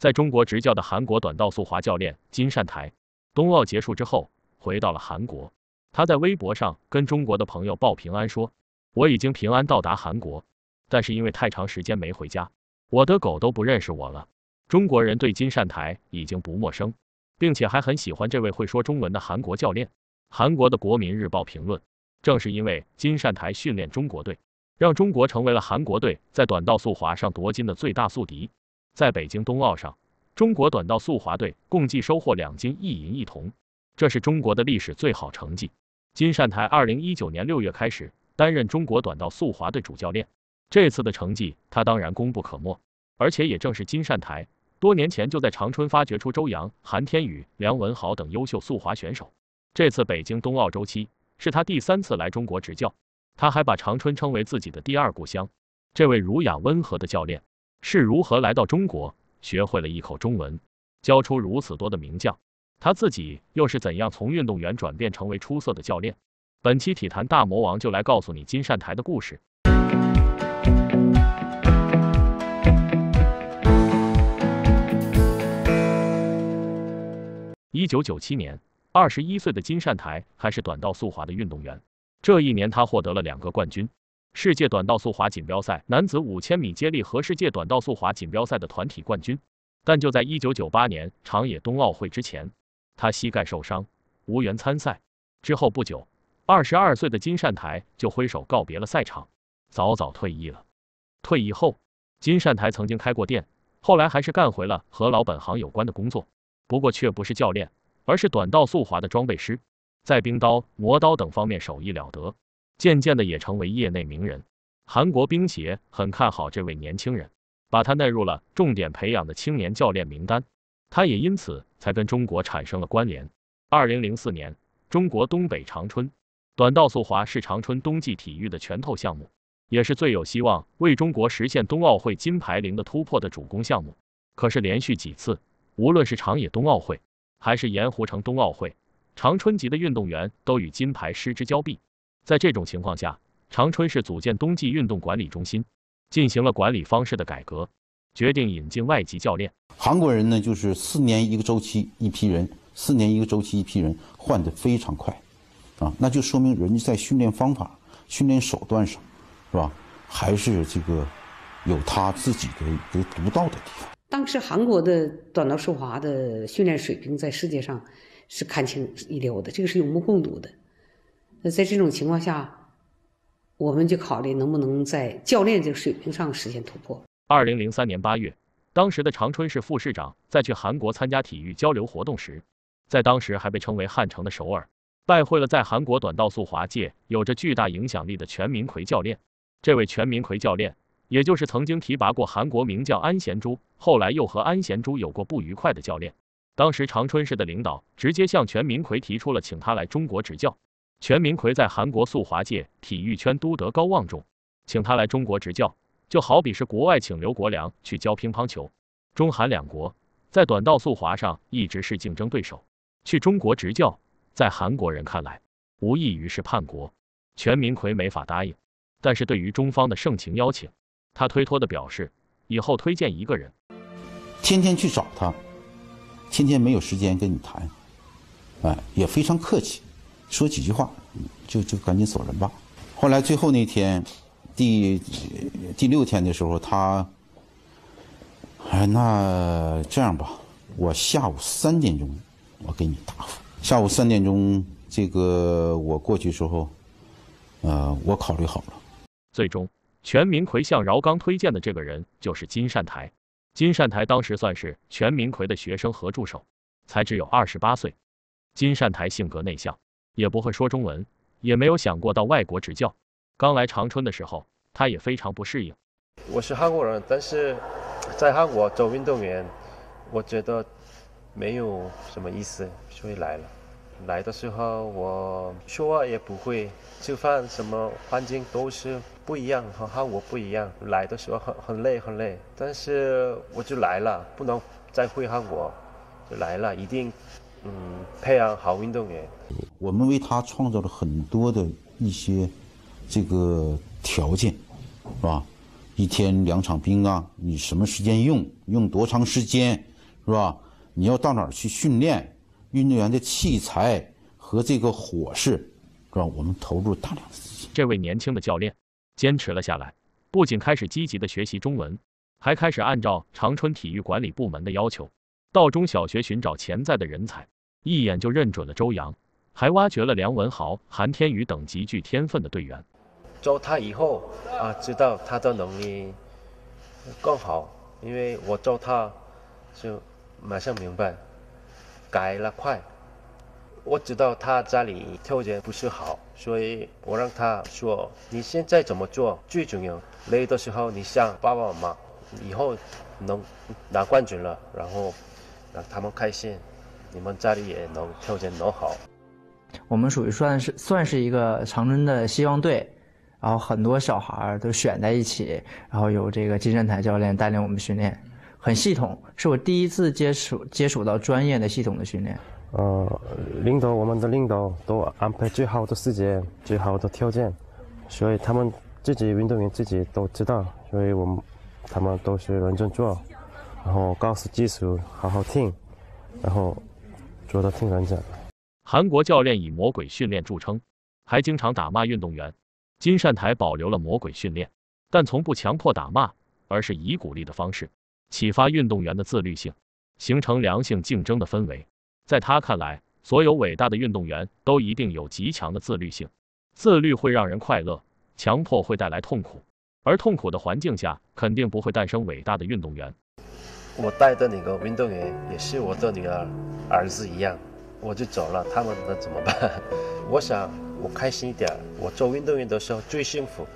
在中国执教的韩国短道速滑教练金善台，冬奥结束之后回到了韩国。他在微博上跟中国的朋友报平安说：“我已经平安到达韩国，但是因为太长时间没回家，我的狗都不认识我了。”中国人对金善台已经不陌生，并且还很喜欢这位会说中文的韩国教练。韩国的《国民日报》评论：“正是因为金善台训练中国队，让中国成为了韩国队在短道速滑上夺金的最大宿敌。”在北京冬奥上，中国短道速滑队共计收获两金一银一铜，这是中国的历史最好成绩。金善台二零一九年六月开始担任中国短道速滑队主教练，这次的成绩他当然功不可没。而且也正是金善台多年前就在长春发掘出周洋、韩天宇、梁文豪等优秀速滑选手。这次北京冬奥周期是他第三次来中国执教，他还把长春称为自己的第二故乡。这位儒雅温和的教练。是如何来到中国，学会了一口中文，教出如此多的名将？他自己又是怎样从运动员转变成为出色的教练？本期体坛大魔王就来告诉你金善台的故事。一九九七年，二十一岁的金善台还是短道速滑的运动员。这一年，他获得了两个冠军。世界短道速滑锦标赛男子5千米接力和世界短道速滑锦标赛的团体冠军，但就在1998年长野冬奥会之前，他膝盖受伤，无缘参赛。之后不久，22岁的金善台就挥手告别了赛场，早早退役了。退役后，金善台曾经开过店，后来还是干回了和老本行有关的工作，不过却不是教练，而是短道速滑的装备师，在冰刀、磨刀等方面手艺了得。渐渐的也成为业内名人，韩国冰协很看好这位年轻人，把他纳入了重点培养的青年教练名单。他也因此才跟中国产生了关联。二零零四年，中国东北长春，短道速滑是长春冬季体育的拳头项目，也是最有希望为中国实现冬奥会金牌零的突破的主攻项目。可是连续几次，无论是长野冬奥会，还是盐湖城冬奥会，长春籍的运动员都与金牌失之交臂。在这种情况下，长春市组建冬季运动管理中心，进行了管理方式的改革，决定引进外籍教练。韩国人呢，就是四年一个周期一批人，四年一个周期一批人换的非常快，啊，那就说明人家在训练方法、训练手段上，是吧？还是这个有他自己的独到的地方。当时韩国的短道速滑的训练水平在世界上是堪称一流的，这个是有目共睹的。那在这种情况下，我们就考虑能不能在教练这个水平上实现突破。二零零三年八月，当时的长春市副市长在去韩国参加体育交流活动时，在当时还被称为汉城的首尔，拜会了在韩国短道速滑界有着巨大影响力的全民奎教练。这位全民奎教练，也就是曾经提拔过韩国名将安贤洙，后来又和安贤洙有过不愉快的教练。当时长春市的领导直接向全民奎提出了请他来中国执教。全民奎在韩国速滑界、体育圈都德高望重，请他来中国执教，就好比是国外请刘国梁去教乒乓球。中韩两国在短道速滑上一直是竞争对手，去中国执教，在韩国人看来无异于是叛国。全民奎没法答应，但是对于中方的盛情邀请，他推脱的表示：“以后推荐一个人，天天去找他，天天没有时间跟你谈，哎，也非常客气。”说几句话，就就赶紧走人吧。后来最后那天，第第六天的时候，他哎，那这样吧，我下午三点钟，我给你答复。下午三点钟，这个我过去时候，呃，我考虑好了。最终，全明奎向饶刚推荐的这个人就是金善台。金善台当时算是全明奎的学生和助手，才只有二十八岁。金善台性格内向。也不会说中文，也没有想过到外国执教。刚来长春的时候，他也非常不适应。我是韩国人，但是在韩国做运动员，我觉得没有什么意思，所以来了。来的时候我说话也不会，吃饭什么环境都是不一样，和韩国不一样。来的时候很很累很累，但是我就来了，不能再回韩国，就来了一定。嗯，培养好运动员，我们为他创造了很多的一些这个条件，是吧？一天两场兵啊，你什么时间用，用多长时间，是吧？你要到哪儿去训练？运动员的器材和这个伙食，是吧？我们投入大量的资金。这位年轻的教练坚持了下来，不仅开始积极的学习中文，还开始按照长春体育管理部门的要求。到中小学寻找潜在的人才，一眼就认准了周洋，还挖掘了梁文豪、韩天宇等极具天分的队员。教他以后啊，知道他的能力更好，因为我教他，就马上明白，改了快。我知道他家里条件不是好，所以我让他说：“你现在怎么做最重要？累的时候，你想爸爸妈妈，以后能拿冠军了，然后。”让他们开心，你们家里也能条件能好。我们属于算是算是一个长春的希望队，然后很多小孩儿都选在一起，然后有这个金山台教练带领我们训练，很系统，是我第一次接触接触到专业的系统的训练。呃，领导我们的领导都安排最好的时间、最好的条件，所以他们自己运动员自己都知道，所以我们他们都是认真做。然后告诉技术好好听，然后做到听人讲。韩国教练以魔鬼训练著称，还经常打骂运动员。金善台保留了魔鬼训练，但从不强迫打骂，而是以鼓励的方式启发运动员的自律性，形成良性竞争的氛围。在他看来，所有伟大的运动员都一定有极强的自律性。自律会让人快乐，强迫会带来痛苦，而痛苦的环境下肯定不会诞生伟大的运动员。我带着那个运动员，也是我的女儿、儿子一样，我就走了，他们能怎么办？我想我开心一点。我做运动员的时候最幸福，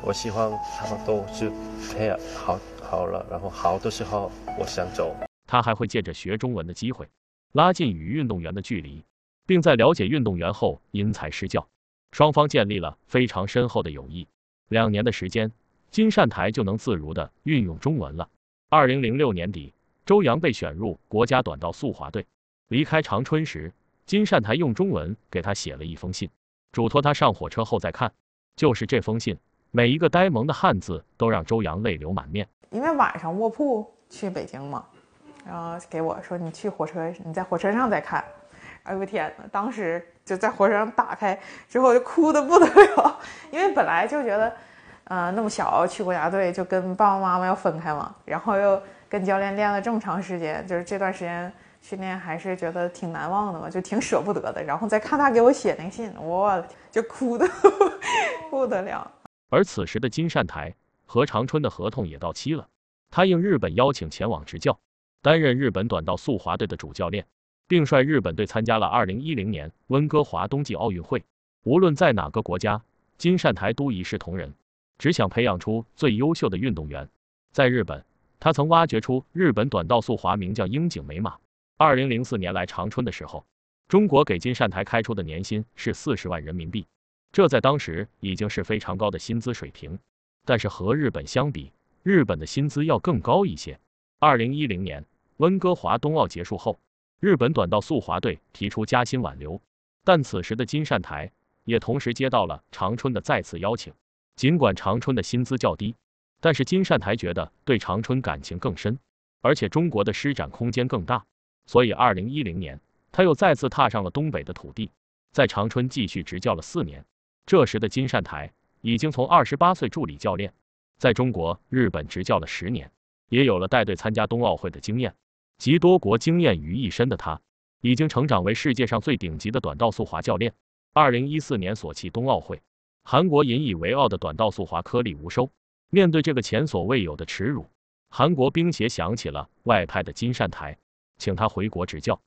我希望他们都是这样，好好了，然后好的时候我想走。他还会借着学中文的机会，拉近与运动员的距离，并在了解运动员后因材施教，双方建立了非常深厚的友谊。两年的时间，金善台就能自如地运用中文了。二零零六年底，周洋被选入国家短道速滑队。离开长春时，金善台用中文给他写了一封信，嘱托他上火车后再看。就是这封信，每一个呆萌的汉字都让周洋泪流满面。因为晚上卧铺去北京嘛，然后给我说你去火车，你在火车上再看。哎呦我天哪！当时就在火车上打开之后就哭的不得了，因为本来就觉得。呃，那么小去国家队就跟爸爸妈妈要分开嘛，然后又跟教练练了这么长时间，就是这段时间训练还是觉得挺难忘的嘛，就挺舍不得的。然后再看他给我写那个信，我就哭的不得了。而此时的金善台和长春的合同也到期了，他应日本邀请前往执教，担任日本短道速滑队的主教练，并率日本队参加了2010年温哥华冬季奥运会。无论在哪个国家，金善台都一视同仁。只想培养出最优秀的运动员。在日本，他曾挖掘出日本短道速滑名将樱井美马。二零零四年来长春的时候，中国给金善台开出的年薪是四十万人民币，这在当时已经是非常高的薪资水平。但是和日本相比，日本的薪资要更高一些。二零一零年温哥华冬奥结束后，日本短道速滑队提出加薪挽留，但此时的金善台也同时接到了长春的再次邀请。尽管长春的薪资较低，但是金善台觉得对长春感情更深，而且中国的施展空间更大，所以二零一零年他又再次踏上了东北的土地，在长春继续执教了四年。这时的金善台已经从二十八岁助理教练，在中国、日本执教了十年，也有了带队参加冬奥会的经验集多国经验于一身的他，已经成长为世界上最顶级的短道速滑教练。二零一四年索契冬奥会。韩国引以为傲的短道速滑颗粒无收，面对这个前所未有的耻辱，韩国冰协想起了外派的金善台，请他回国执教。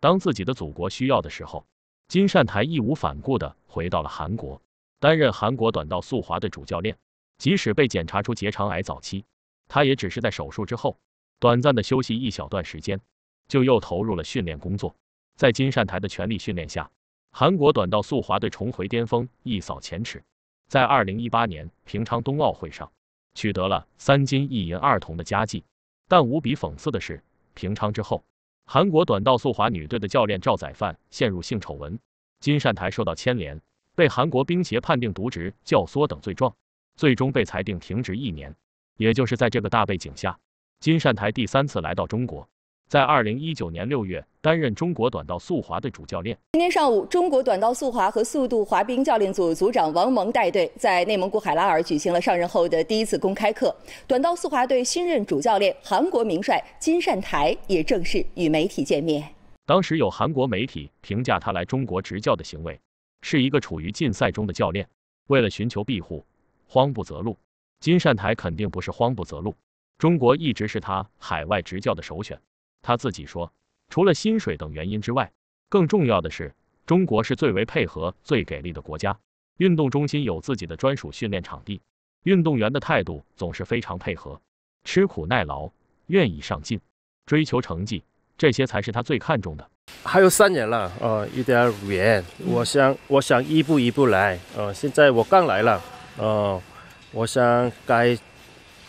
当自己的祖国需要的时候，金善台义无反顾的回到了韩国，担任韩国短道速滑的主教练。即使被检查出结肠癌早期，他也只是在手术之后短暂的休息一小段时间，就又投入了训练工作。在金善台的全力训练下，韩国短道速滑队重回巅峰，一扫前耻，在二零一八年平昌冬奥会上取得了三金一银二铜的佳绩。但无比讽刺的是，平昌之后，韩国短道速滑女队的教练赵宰范陷入性丑闻，金善台受到牵连，被韩国冰协判定渎职、教唆等罪状，最终被裁定停职一年。也就是在这个大背景下，金善台第三次来到中国。在二零一九年六月担任中国短道速滑队主教练。今天上午，中国短道速滑和速度滑冰教练组组长王蒙带队，在内蒙古海拉尔举行了上任后的第一次公开课。短道速滑队新任主教练韩国名帅金善台也正式与媒体见面。当时有韩国媒体评价他来中国执教的行为，是一个处于禁赛中的教练为了寻求庇护，慌不择路。金善台肯定不是慌不择路。中国一直是他海外执教的首选。他自己说，除了薪水等原因之外，更重要的是中国是最为配合、最给力的国家。运动中心有自己的专属训练场地，运动员的态度总是非常配合，吃苦耐劳，愿意上进，追求成绩，这些才是他最看重的。还有三年了，呃，有点远。我想，我想一步一步来。呃，现在我刚来了，呃，我想改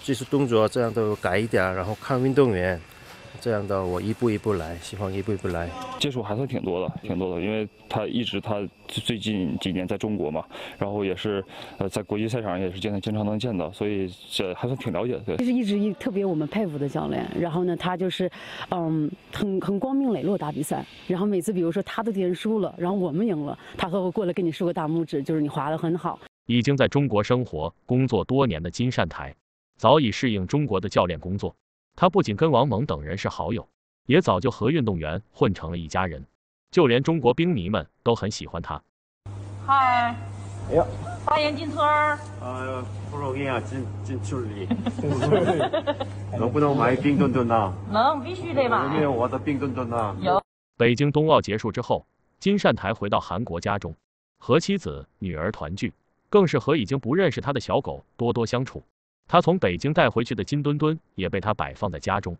技术动作，这样都改一点，然后看运动员。这样的，我一步一步来，希望一步一步来。接触还算挺多的，挺多的，因为他一直他最近几年在中国嘛，然后也是呃在国际赛场也是见经常能见到，所以这还算挺了解的。就是一直一特别我们佩服的教练，然后呢，他就是嗯很很光明磊落打比赛，然后每次比如说他的敌人输了，然后我们赢了，他会过来给你竖个大拇指，就是你滑得很好。已经在中国生活工作多年的金善台，早已适应中国的教练工作。他不仅跟王蒙等人是好友，也早就和运动员混成了一家人，就连中国兵迷们都很喜欢他。嗨，哎呀，欢迎进村儿！呃，不容易啊，进进村里。能不能买冰墩墩呢？能，必须的嘛！我的冰墩墩呢？有。北京冬奥结束之后，金善台回到韩国家中，和妻子、女儿团聚，更是和已经不认识他的小狗多多相处。他从北京带回去的金墩墩也被他摆放在家中。